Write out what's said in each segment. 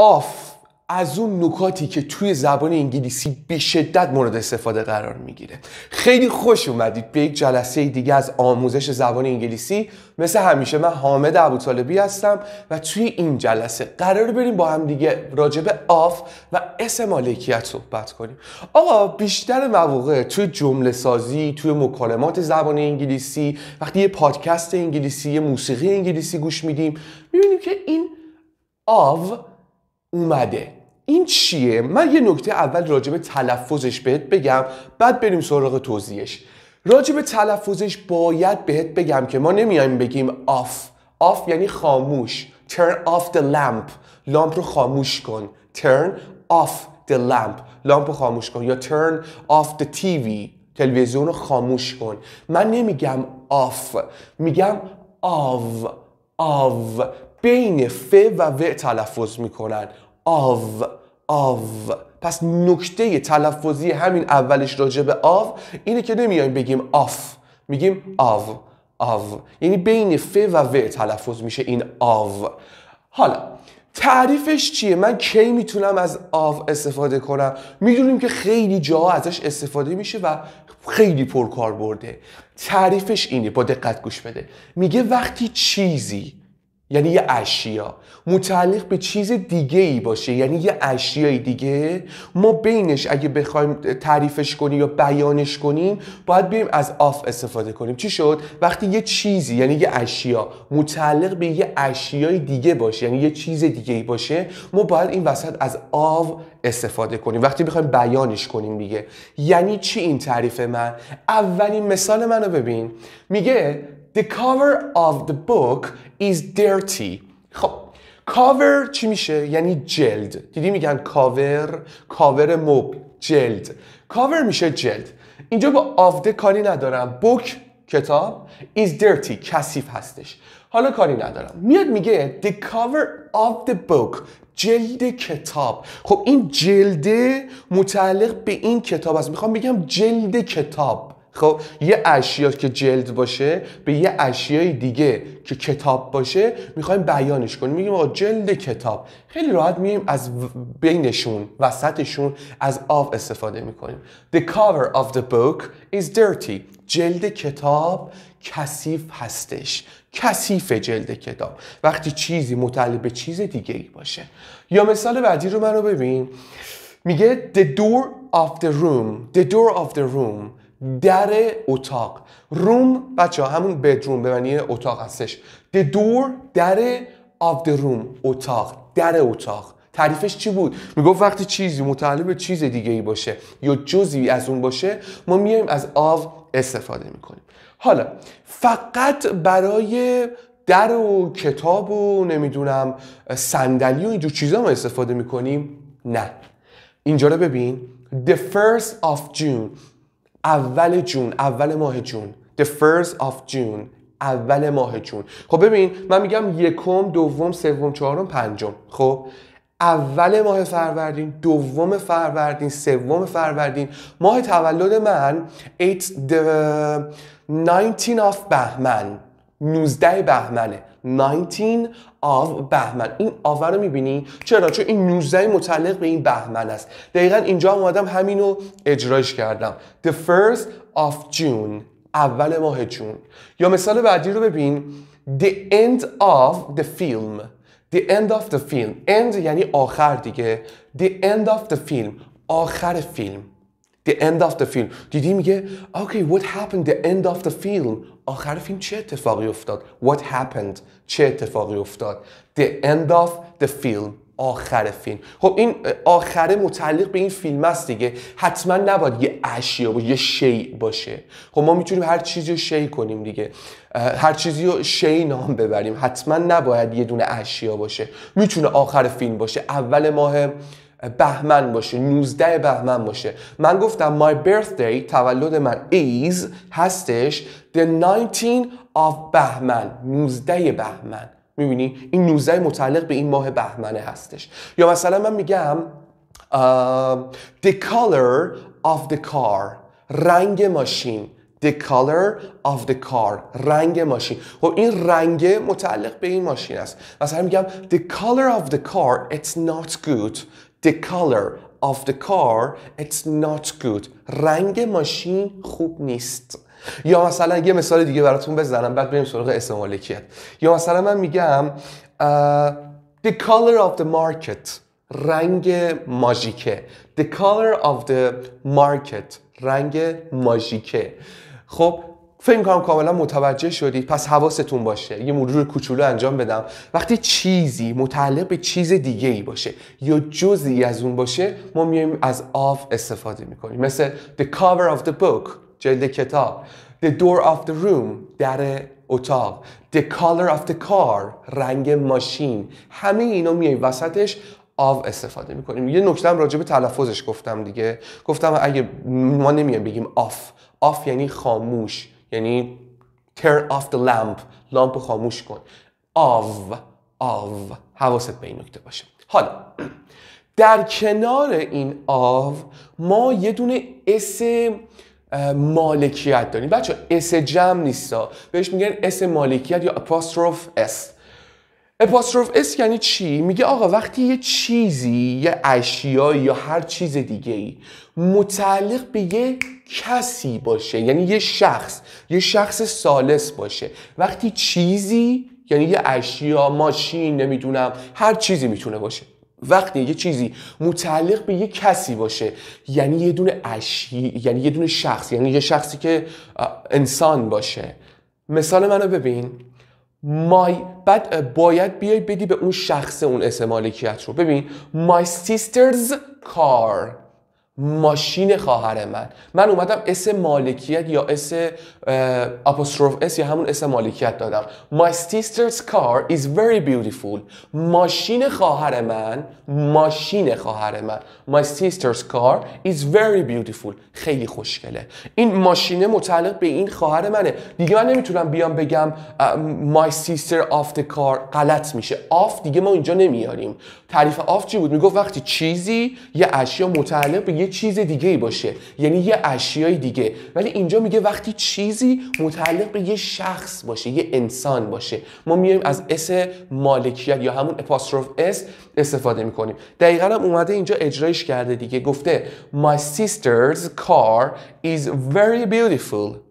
آف از اون نکاتی که توی زبان انگلیسی به شدت مورد استفاده قرار میگیره خیلی خوش اومدید به یک جلسه دیگه از آموزش زبان انگلیسی مثل همیشه من حامد ابوطالبی هستم و توی این جلسه قرار بریم با هم دیگه راجب آف و اس مالکیت صحبت کنیم آقا بیشتر مواقع توی جمله سازی توی مکالمات زبان انگلیسی وقتی یه پادکست انگلیسی یه موسیقی انگلیسی گوش میدیم میبینیم که این آو اومده این چیه؟ من یه نکته اول راجب تلفظش بهت بگم بعد بریم سراغ توضیحش راجب تلفظش باید بهت بگم که ما نمیایم بگیم آف آف یعنی خاموش turn off the lamp لامپ رو خاموش کن turn off the lamp لامپ رو خاموش کن یا turn off the TV تلویزیون رو خاموش کن من نمیگم آف میگم آو آو بین ف و و تلفظ میکنن آو آو پس نکته تلفظی همین اولش راجع به آو اینه که نمیایم بگیم آف میگیم آو آو یعنی بین ف و و تلفظ میشه این آو حالا تعریفش چیه من کی میتونم از آو استفاده کنم میدونیم که خیلی جاها ازش استفاده میشه و خیلی پرکار برده تعریفش اینه با دقت گوش بده میگه وقتی چیزی یعنی یه اشیا متعلق به چیز دیگه ای باشه یعنی یه اشیای دیگه ما بینش اگه بخوایم تعریفش کنیم یا بیانش کنیم باید بیایم از آف استفاده کنیم چی شد وقتی یه چیزی یعنی یه اشیا متعلق به یه اشیای دیگه باشه یعنی یه چیز دیگه ای باشه ما باید این وسط از آو استفاده کنیم وقتی بخوایم بیانش کنیم دیگه یعنی چی این تعریف من اولین مثال منو ببین میگه The cover of the book is dirty. خب کاور چی میشه؟ یعنی جلد. دیدی میگن کاور، کاور مبل، جلد. کاور میشه جلد. اینجا با آفده کاری ندارم. book کتاب is dirty کثیف هستش. حالا کاری ندارم. میاد میگه the cover of the book جلد کتاب خب این جلده متعلق به این کتاب است میخوام بگم جلد کتاب خب یه اشیا که جلد باشه به یه اشیای دیگه که کتاب باشه میخوایم بیانش کنیم میگیم آقا جلد کتاب خیلی راحت میگیم از بینشون وسطشون از آف استفاده میکنیم The cover of the book is dirty جلد کتاب کثیف هستش کثیف جلد کتاب وقتی چیزی متعلق به چیز دیگه ای باشه یا مثال بعدی رو من رو ببین میگه the door of the room the door of the room در اتاق روم بچه ها همون بدروم به معنی اتاق هستش the door در of the room اتاق در اتاق تعریفش چی بود میگفت وقتی چیزی متعلق به چیز دیگه ای باشه یا جزی از اون باشه ما میایم از آو استفاده میکنیم حالا فقط برای در و کتاب و نمیدونم صندلی و اینجور چیزا ما استفاده میکنیم نه اینجا رو ببین the first of June اول جون اول ماه جون the first of June اول ماه جون خب ببین من میگم یکم دوم سوم چهارم پنجم خب اول ماه فروردین دوم فروردین سوم فروردین ماه تولد من it's the 19 of بهمن 19 بهمنه 19 آف بهمن این آور رو میبینی؟ چرا؟ چون این 19 متعلق به این بهمن است دقیقا اینجا هم همینو همین رو اجراش کردم The first of June اول ماه جون یا مثال بعدی رو ببین The end of the film The end of the film End یعنی آخر دیگه The end of the film آخر فیلم The end of the film دیدی میگه okay what happened the end of the film آخر فیلم چه اتفاقی افتاد what happened چه اتفاقی افتاد the end of the film آخر فیلم خب این آخره متعلق به این فیلم است دیگه حتما نباید یه اشیا باشه یه شی باشه خب ما میتونیم هر چیزی رو شی کنیم دیگه هر چیزی رو شی نام ببریم حتما نباید یه دونه اشیا باشه میتونه آخر فیلم باشه اول ماه بهمن باشه 19 بهمن باشه من گفتم my birthday تولد من is هستش the 19 of بهمن 19 بهمن میبینی این 19 متعلق به این ماه بهمنه هستش یا مثلا من میگم the color of the car رنگ ماشین The color of the car رنگ ماشین و خب این رنگ متعلق به این ماشین است مثلا میگم The color of the car it's not good The color of the car it's not good رنگ ماشین خوب نیست یا مثلا یه مثال دیگه براتون بزنم بعد بریم سراغ اسم مالکیت یا مثلا من میگم uh, the color of the market رنگ ماژیکه the color of the market رنگ ماژیکه خب فکر کنم کاملا متوجه شدید پس حواستون باشه یه مرور کوچولو انجام بدم وقتی چیزی متعلق به چیز دیگه ای باشه یا جزئی از اون باشه ما میایم از آف استفاده میکنیم مثل the cover of the book جلد کتاب the door of the room در اتاق the color of the car رنگ ماشین همه اینا میایم وسطش آو استفاده میکنیم یه نکتم راجع به تلفظش گفتم دیگه گفتم اگه ما نمیایم بگیم آف آف یعنی خاموش یعنی turn off the lamp لامپ خاموش کن of of حواست به این نکته باشه حالا در کنار این آو ما یه دونه اس مالکیت داریم بچه اس جمع نیستا بهش میگن اس مالکیت یا apostrophe s اپاستروف اس یعنی چی؟ میگه آقا وقتی یه چیزی یه اشیایی یا هر چیز دیگه ای متعلق به یه کسی باشه یعنی یه شخص یه شخص سالس باشه وقتی چیزی یعنی یه اشیا ماشین نمیدونم هر چیزی میتونه باشه وقتی یه چیزی متعلق به یه کسی باشه یعنی یه دونه اشی یعنی یه دونه شخص یعنی یه شخصی که انسان باشه مثال منو ببین مای بعد باید بیای بدی به اون شخص اون اسم مالکیت رو ببین my sister's car ماشین خواهر من من اومدم اس مالکیت یا اس اپوستروف اس یا همون اس مالکیت دادم My sister's car is very beautiful ماشین خواهر من ماشین خواهر من My sister's car is very beautiful خیلی خوشگله این ماشینه متعلق به این خواهر منه دیگه من نمیتونم بیام بگم My sister of the car غلط میشه آف دیگه ما اینجا نمیاریم تعریف آف چی بود میگفت وقتی چیزی یا اشیا متعلق به یه چیز دیگه ای باشه یعنی یه اشیای دیگه ولی اینجا میگه وقتی چیزی متعلق به یه شخص باشه یه انسان باشه ما میایم از اس مالکیت یا همون اپاستروف اس استفاده میکنیم دقیقا هم اومده اینجا اجرایش کرده دیگه گفته my sister's car is very beautiful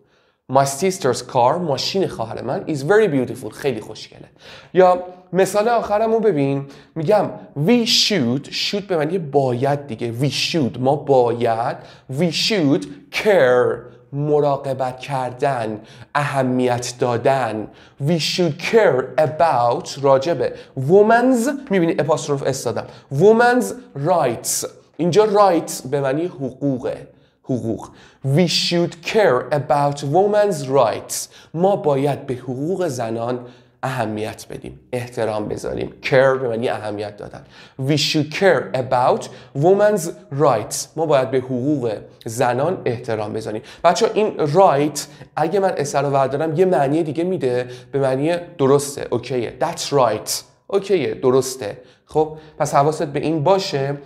My sister's car ماشین خواهر من is very beautiful خیلی خوشگله یا مثال رو ببین میگم we should should به معنی باید دیگه we should ما باید we should care مراقبت کردن اهمیت دادن we should care about راجبه women's میبینی اپاستروف اس دادم women's rights اینجا rights به معنی حقوقه حقوق We should care about women's rights ما باید به حقوق زنان اهمیت بدیم احترام بذاریم care به معنی اهمیت دادن We should care about women's rights ما باید به حقوق زنان احترام بذاریم بچه این right اگه من اثر رو بردارم یه معنی دیگه میده به معنی درسته اوکیه That's right اوکیه درسته خب پس حواست به این باشه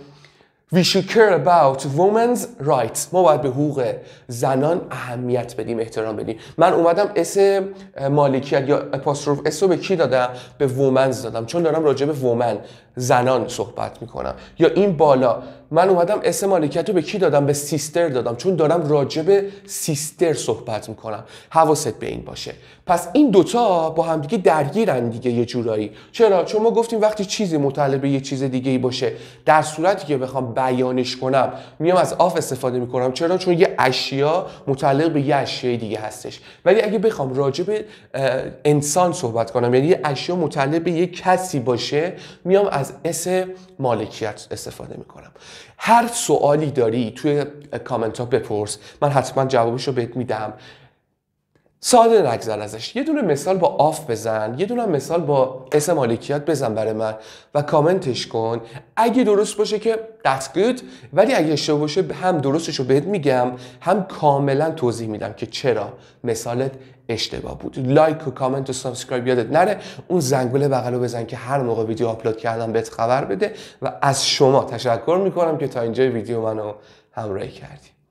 We should care about women's rights ما باید به حقوق زنان اهمیت بدیم احترام بدیم من اومدم اس مالکیت یا اپاستروف اس رو به کی دادم به وومنز دادم چون دارم راجع به وومن زنان صحبت میکنم یا این بالا من اومدم اسم مالکیت رو به کی دادم به سیستر دادم چون دارم راجب سیستر صحبت میکنم حواست به این باشه پس این دوتا با همدیگه درگیرن دیگه یه جورایی چرا چون ما گفتیم وقتی چیزی متعلق به یه چیز دیگه ای باشه در صورتی که بخوام بیانش کنم میام از آف استفاده میکنم چرا چون یه اشیا متعلق به یه اشیای دیگه هستش ولی اگه بخوام راجب انسان صحبت کنم یعنی اشیا متعلق به یه کسی باشه میام از اس مالکیت استفاده میکنم هر سوالی داری توی کامنت ها بپرس من حتما جوابش رو بهت میدم ساده نگذر ازش یه دونه مثال با آف بزن یه دونه مثال با اسم مالکیت بزن برای من و کامنتش کن اگه درست باشه که that's good ولی اگه اشتباه باشه هم درستش رو بهت میگم هم کاملا توضیح میدم که چرا مثالت اشتباه بود لایک و کامنت و سابسکرایب یادت نره اون زنگوله رو بزن که هر موقع ویدیو آپلود کردم بهت خبر بده و از شما تشکر میکنم که تا اینجا ویدیو منو همراهی کردی